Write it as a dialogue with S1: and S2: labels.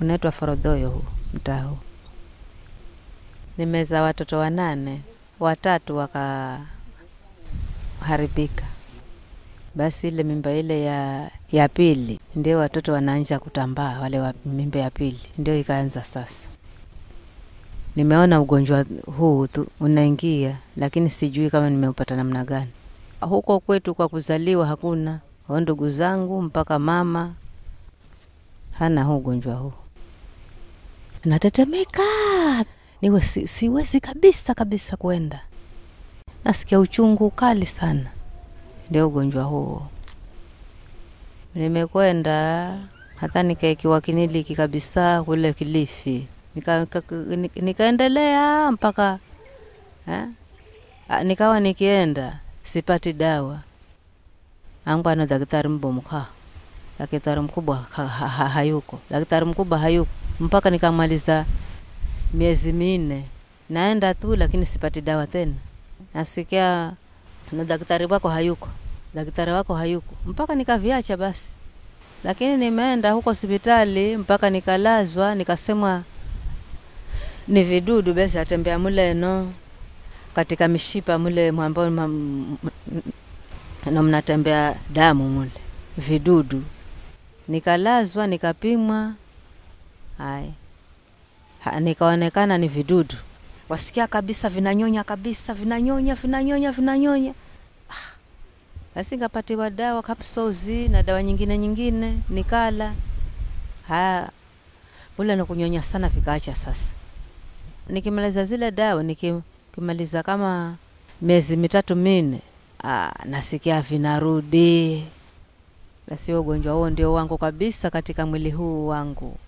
S1: unaitwa Forodhoyo huu mtaa huu. Nimeza watoto wanane, watatu wakaharibika. Basi ile mimba ile ya, ya pili ndio watoto wanaanza kutambaa, wale wa mimba ya pili ndio ikaanza sasa. Nimeona ugonjwa huu tu unaingia, lakini sijui kama nimeupata namna gani. Huko kwetu kwa kuzaliwa hakuna, wa ndugu zangu mpaka mama hana huu ugonjwa huu natetemeka niwe si, siwezi kabisa kabisa kwenda nasikia uchungu kali sana ndio ugonjwa huo nimekwenda hata nikaekiwa kiniliki kabisa kule kilifi nikaendelea nika, nika, mpaka eh? nikawa nikienda sipati dawa angwana daktari mbomka daktari mkubwa ha, ha, ha, hayuko daktari mkubwa hayuko mpaka nikamaliza miezi minne, naenda tu, lakini sipati dawa tena. Nasikia na daktari wako hayuko, daktari wako hayuko, mpaka nikaviacha basi. Lakini nimeenda huko hospitali mpaka nikalazwa, nikasemwa ni vidudu basi atembea muleno katika mishipa mule mwambao na mnatembea damu mule vidudu. Nikalazwa nikapimwa Hai. Ha, nikaonekana ni vidudu, wasikia kabisa vinanyonya kabisa, vinanyonya vinanyonya vinanyonya. Ah. Basi ah. nikapatiwa dawa capsules na dawa nyingine nyingine, nikala ha na kunyonya sana, vikaacha sasa. Nikimaliza zile dawa, nikimaliza kama miezi mitatu mine, ah, nasikia vinarudi. Basi ugonjwa huo ndio wangu kabisa katika mwili huu wangu.